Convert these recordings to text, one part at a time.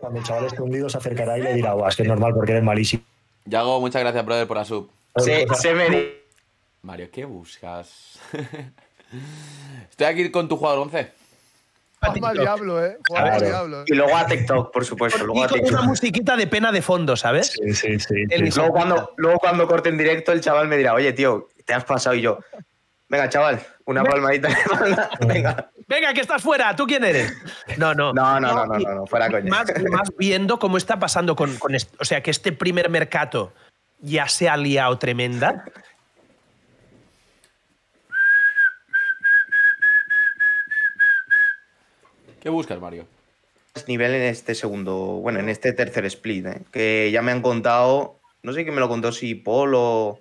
Cuando el chaval esté se acercará y le dirá, es que es normal porque eres malísimo. Yago, muchas gracias, brother, por la sub. se me... Mario, ¿qué buscas? Estoy aquí con tu jugador 11. Juega al diablo, eh. Juega al diablo. Eh. Y luego a TikTok, por supuesto. Luego a una musiquita de pena de fondo, ¿sabes? Sí, sí, sí. Luego, cuando, luego cuando corte en directo, el chaval me dirá, oye, tío, te has pasado y yo. Venga, chaval, una palmadita. Venga venga, que estás fuera, ¿tú quién eres? No, no. No, no, no, fuera coño. Más, viendo cómo está pasando con, o sea, que este primer mercado ya se ha liado tremenda. ¿Qué buscas, Mario? Nivel en este segundo, bueno, en este tercer split, ¿eh? que ya me han contado, no sé quién me lo contó, si Paul o,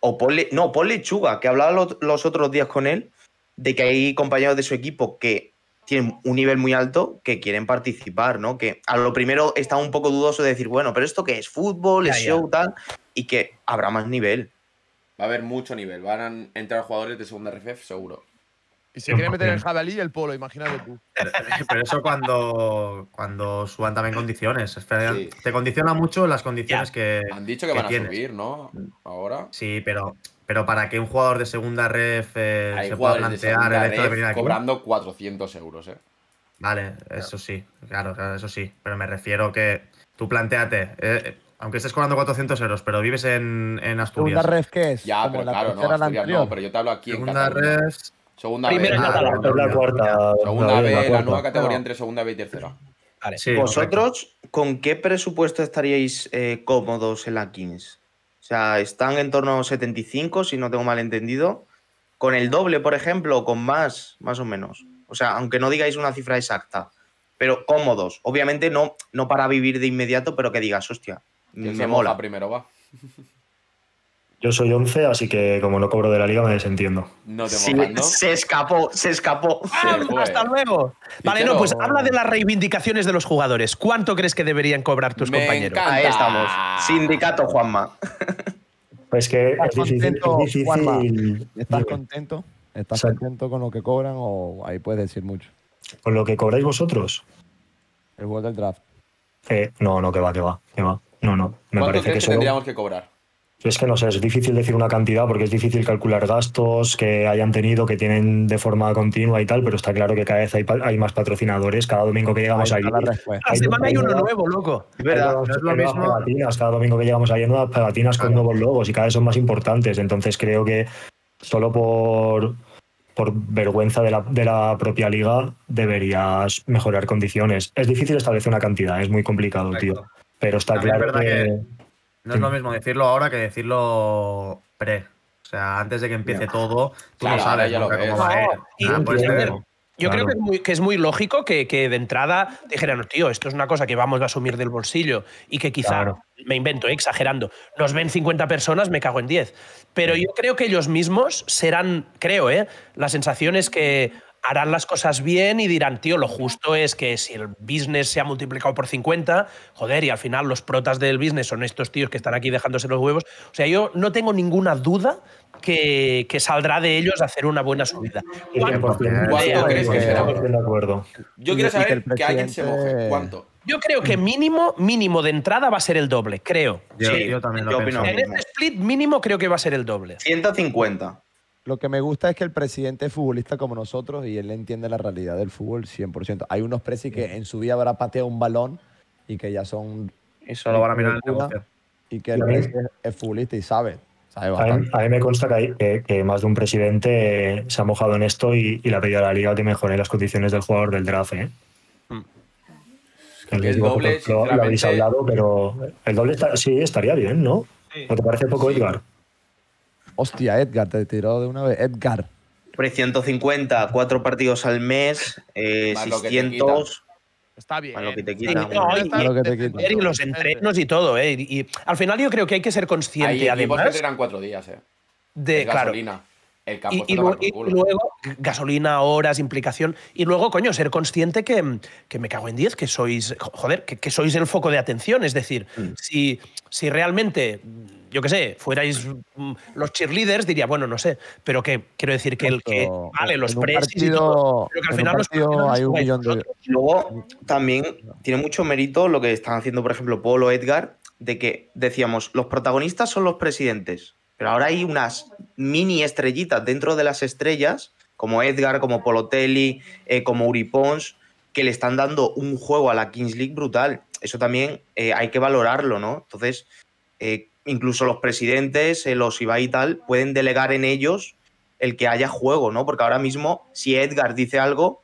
o no, Paul Lechuga, que hablaba los otros días con él, de que hay compañeros de su equipo que tienen un nivel muy alto que quieren participar, ¿no? Que a lo primero está un poco dudoso de decir, bueno, pero esto que es fútbol, es show, tal, y que habrá más nivel. Va a haber mucho nivel, van a entrar jugadores de segunda RFF seguro. Y se quiere meter el jabalí y el polo, imagínate tú. Eh, pero, eso cuando, cuando suban también condiciones. Te condiciona mucho las condiciones que. Han dicho que, van a subir, ¿no? Ahora. Sí, pero pero para que un jugador de segunda ref eh, se pueda plantear el hecho de venir aquí. Cobrando 400 euros, ¿eh? Vale, eso sí, claro, claro, eso sí. Pero me refiero que tú planteate, eh, eh, aunque estés cobrando 400 euros, pero vives en, en Asturias. ¿Segunda ref qué es? Ya, pero claro, no, no, pero yo te hablo aquí segunda en Cataluña. Segunda ref. Primera la, Segunda B, la, nueva categoría entre segunda B y tercera. Vale. ¿Vosotros con qué presupuesto estaríais cómodos en la Kings? sea, están en torno a 75, si no tengo mal entendido. Con el doble, por ejemplo, o con más, más o menos. O sea, aunque no digáis una cifra exacta, pero cómodos. Obviamente no, no para vivir de inmediato, pero que digas, hostia, me mola. Primero va. Yo soy 11, así que como no cobro de la liga me desentiendo. No te ¿no? Se escapó, se escapó. Ah, hasta luego. Vale, no, pues habla de las reivindicaciones de los jugadores. ¿Cuánto crees que deberían cobrar tus compañeros? Ahí estamos. Sindicato Juanma. Pues que ¿Estás es difícil, contento, ¿Estás contento? ¿Estás contento con lo que cobran o ahí puedes decir mucho? ¿Con lo que cobráis vosotros? El World of draft. Eh, no, no, que va, que va, que va. No, no. Me ¿Cuánto parece que, tendríamos que cobrar? Es que no sé, es difícil decir una cantidad porque es difícil calcular gastos que hayan tenido, que tienen de forma continua y tal, pero está claro que cada vez hay, más patrocinadores. Cada domingo que llegamos ahí. Cada semana hay, uno nuevo, loco. Es verdad, es lo mismo. Cada domingo que llegamos ahí hay nuevas pegatinas con nuevos logos y cada vez son más importantes. Entonces creo que solo por, vergüenza de la, propia liga deberías mejorar condiciones. Es difícil establecer una cantidad, es muy complicado, tío. Pero está claro que no es lo mismo decirlo ahora que decirlo pre. O sea, antes de que empiece todo, tú no sabes lo que cómo a ir. yo creo que es, muy, lógico que, de entrada dijeran, tío, esto es una cosa que vamos a asumir del bolsillo y que quizá, me invento, eh, exagerando, nos ven 50 personas, me cago en 10. Pero yo creo que ellos mismos serán, creo, eh, la sensación es que harán las cosas bien y dirán, tío, lo justo es que si el business se ha multiplicado por 50, joder, y al final los protas del business son estos tíos que están aquí dejándose los huevos. O sea, yo no tengo ninguna duda que, que saldrá de ellos hacer una buena subida. ¿Cuánto? crees que será? Yo quiero saber que alguien se moje. ¿Cuánto? Yo creo que mínimo, mínimo de entrada va a ser el doble, creo. sí. yo también lo En este split mínimo creo que va a ser el doble. 150. Lo que me gusta es que el presidente es futbolista como nosotros y él entiende la realidad del fútbol 100%. Hay unos presi que en su vida habrá pateado un balón y que ya son... y solo van a mirar el negocio. Y que el presidente es futbolista y sabe. A, mí, me consta que, más de un presidente se ha mojado en esto y, y le ha pedido a la liga que mejore las condiciones del jugador del draft. ¿eh? Hmm. El, doble, habéis hablado, pero el doble sí estaría bien, ¿no? ¿O te parece poco, sí. Hostia, Edgar, te tiró de una vez. Edgar. 350, cuatro partidos al mes, eh, 600. Está bien. Para Lo que te quita, sí, no, y, lo que te quita. y, los entrenos y todo, ¿eh? Y, y, al final yo creo que hay que ser consciente, hay además. Que eran cuatro días, ¿eh? De, de gasolina. Claro, y, luego, gasolina, horas, implicación. Y luego, coño, ser consciente que, me cago en 10, que sois, joder, que, sois el foco de atención. Es decir, mm. si, si realmente, yo qué sé, fuerais mm, los cheerleaders, diría, bueno, no sé, pero que quiero decir que el que vale los precios. que hay un millón de... Luego, también tiene mucho mérito lo que están haciendo, por ejemplo, Polo, Edgar, de que decíamos, los protagonistas son los presidentes pero ahora hay unas mini estrellitas dentro de las estrellas, como Edgar, como Polotelli, eh, como Uri Pons, que le están dando un juego a la Kings League brutal. Eso también eh, hay que valorarlo, ¿no? Entonces, eh, incluso los presidentes, los IBA y tal, pueden delegar en ellos el que haya juego, ¿no? Porque ahora mismo, si Edgar dice algo,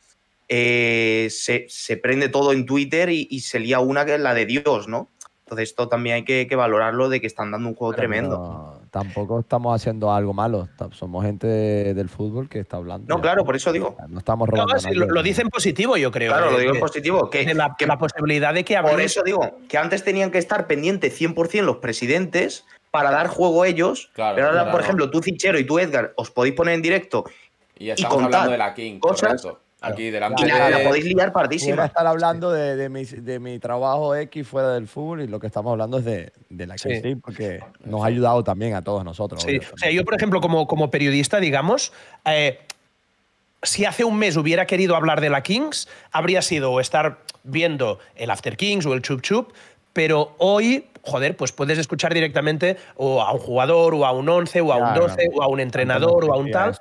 se, prende todo en Twitter y, y, se lía una que es la de Dios, ¿no? Entonces esto también hay que, valorarlo de que están dando un juego tremendo. tampoco estamos haciendo algo malo, somos gente del fútbol que está hablando. No, claro, por eso digo. No estamos robando. lo, dicen positivo, yo creo. Claro, ¿eh? lo digo positivo. Que, la, que, la, posibilidad de que Por eso digo, que antes tenían que estar pendientes 100% los presidentes para dar juego ellos. pero ahora, por ejemplo, tú, Fichero y tú, Edgar, os podéis poner en directo. Y estamos hablando de la King, cosas, aquí delante y nada, de... la podéis liar pardísima. Voy a estar hablando de, mi, trabajo X fuera del fútbol y lo que estamos hablando es de, de la que porque nos ha ayudado también a todos nosotros. Sí. yo, por ejemplo, como, como periodista, digamos, eh, si hace un mes hubiera querido hablar de la Kings, habría sido estar viendo el After Kings o el Chup Chup, pero hoy joder, pues puedes escuchar directamente o a un jugador, o a un 11, o a un 12, o a un entrenador, o a un tal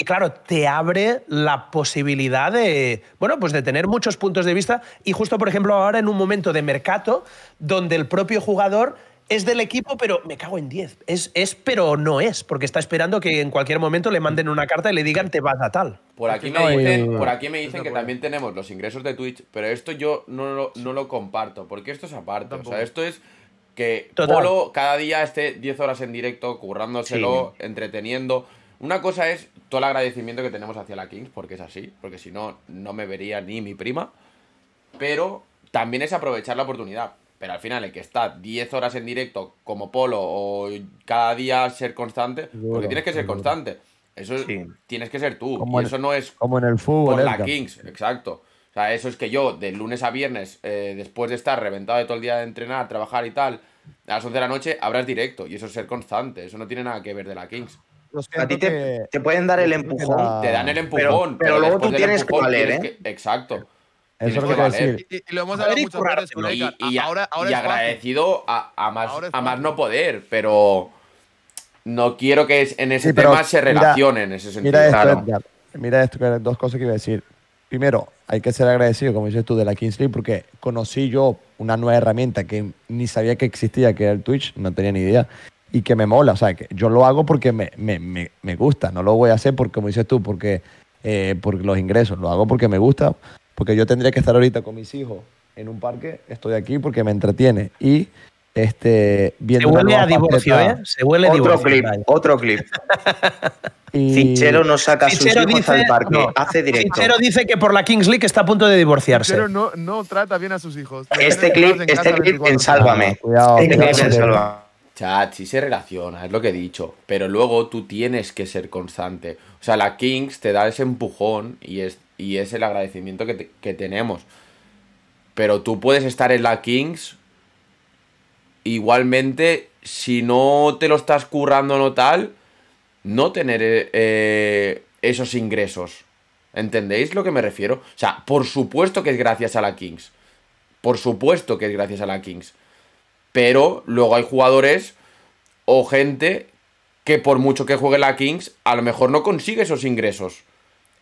y claro, te abre la posibilidad de, bueno, pues de tener muchos puntos de vista y justo, por ejemplo, ahora en un momento de mercado donde el propio jugador es del equipo, pero me cago en 10. Es, es, pero no es, porque está esperando que en cualquier momento le manden una carta y le digan te vas a tal. Por aquí me dicen, por aquí me dicen que también tenemos los ingresos de Twitch, pero esto yo no lo, no lo comparto, porque esto es aparte. O sea, esto es que Polo cada día esté 10 horas en directo, currándoselo, entreteniendo. Una cosa es todo el agradecimiento que tenemos hacia la Kings, porque es así, porque si no, no me vería ni mi prima. Pero también es aprovechar la oportunidad. Pero al final, el que está 10 horas en directo como polo o cada día ser constante, porque tienes que ser constante. Eso tienes que ser tú. Como eso no es como en el fútbol. Por la Kings, exacto. O sea, eso es que yo, de lunes a viernes, eh, después de estar reventado de todo el día de entrenar, trabajar y tal, a las 11 de la noche habrás directo. Y eso es ser constante. Eso no tiene nada que ver de la Kings a ti te, pueden dar el empujón. Te dan el empujón. Pero, luego tú tienes que valer, ¿eh? exacto. Eso es lo que, Y, lo hemos hablado Y, ahora, agradecido a, más, no poder, pero no quiero que en ese tema se relacionen mira, Mira esto, mira esto, dos cosas que iba a decir. Primero, hay que ser agradecido, como dices tú, de la Kingsley, porque conocí yo una nueva herramienta que ni sabía que existía, que era el Twitch, no tenía ni idea y que me mola. O sea, que yo lo hago porque me, me, me, gusta, no lo voy a hacer porque, como dices tú, porque eh, por los ingresos, lo hago porque me gusta, porque yo tendría que estar ahorita con mis hijos en un parque, estoy aquí porque me entretiene y este viendo se huele a divorcio, ¿eh? Se huele a divorcio. otro clip, otro no saca su sus hijos al parque, hace directo. dice que por la Kings League está a punto de divorciarse. Pero no, trata bien a sus hijos. Este clip, este clip en si se relaciona, es lo que he dicho. Pero luego tú tienes que ser constante. O sea, la Kings te da ese empujón y es, es el agradecimiento que, tenemos. Pero tú puedes estar en la Kings igualmente si no te lo estás currando no tal, no tener eh, eh, esos ingresos. ¿Entendéis lo que me refiero? O sea, por supuesto que es gracias a la Kings. Por supuesto que es gracias a la Kings pero luego hay jugadores o gente que por mucho que juegue la Kings, a lo mejor no consigue esos ingresos.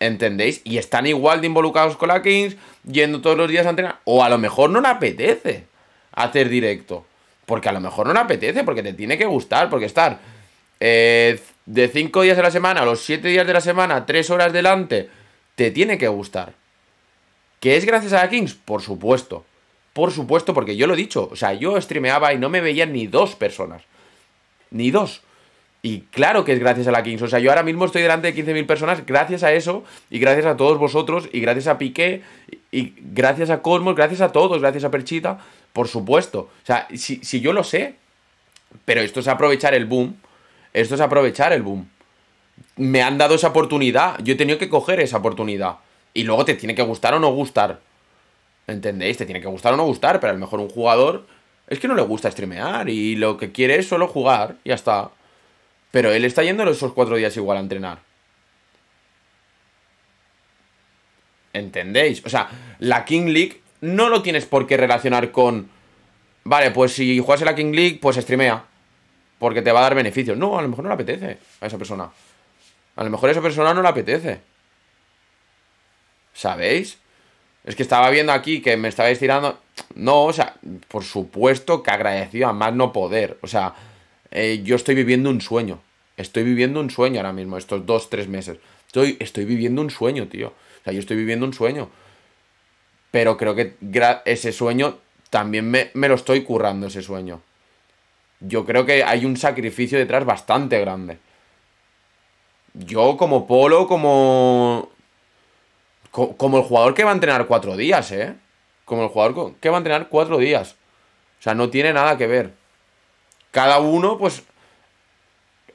¿Entendéis? Y están igual de involucrados con la Kings, yendo todos los días a entrenar. O a lo mejor no le apetece hacer directo. Porque a lo mejor no le apetece, porque te tiene que gustar, porque estar eh, de 5 días de la semana a los 7 días de la semana, 3 horas delante, te tiene que gustar. ¿Que es gracias a la Kings? Por supuesto por supuesto, porque yo lo he dicho, o sea, yo streameaba y no me veían ni dos personas. Ni dos. Y claro que es gracias a la Kings. O sea, yo ahora mismo estoy delante de 15.000 personas gracias a eso y gracias a todos vosotros y gracias a Piqué y gracias a Cosmos, gracias a todos, gracias a Perchita, por supuesto. O sea, si, si yo lo sé, pero esto es aprovechar el boom, esto es aprovechar el boom. Me han dado esa oportunidad, yo he tenido que coger esa oportunidad. Y luego te tiene que gustar o no gustar. ¿Entendéis? Te tiene que gustar o no gustar, pero a lo mejor un jugador es que no le gusta streamear y lo que quiere es solo jugar, ya está. Pero él está yendo esos cuatro días igual a entrenar. ¿Entendéis? O sea, la King League no lo tienes por qué relacionar con... Vale, pues si juegas en la King League, pues streamea. Porque te va a dar beneficios. No, a lo mejor no le apetece a esa persona. A lo mejor a esa persona no le apetece. ¿Sabéis? es que estaba viendo aquí que me estabais tirando. No, o sea, por supuesto que agradecido a más no poder. O sea, eh, yo estoy viviendo un sueño. Estoy viviendo un sueño ahora mismo, estos dos, tres meses. Estoy, estoy viviendo un sueño, tío. O sea, yo estoy viviendo un sueño. Pero creo que ese sueño también me, me lo estoy currando, ese sueño. Yo creo que hay un sacrificio detrás bastante grande. Yo como Polo, como como el jugador que va a entrenar cuatro días, ¿eh? Como el jugador que va a entrenar cuatro días. O sea, no tiene nada que ver. Cada uno, pues,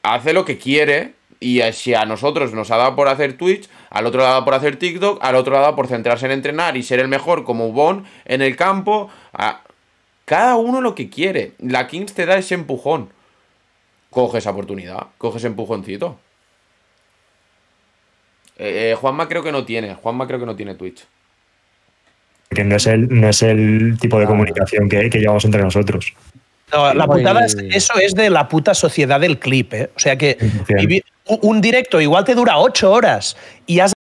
hace lo que quiere. Y si a nosotros nos ha dado por hacer Twitch, al otro lado por hacer TikTok, al otro lado por centrarse en entrenar y ser el mejor como Bon en el campo. A... Cada uno lo que quiere. La Kings te da ese empujón. Coge esa oportunidad, coge ese empujoncito. Eh, eh, Juanma creo que no tiene. Juanma creo que no tiene Twitch. Que no es el, no es el tipo de comunicación que, que, llevamos entre nosotros. No, la putada es, eso es de la puta sociedad del clip, eh. O sea que un directo igual te dura ocho horas y has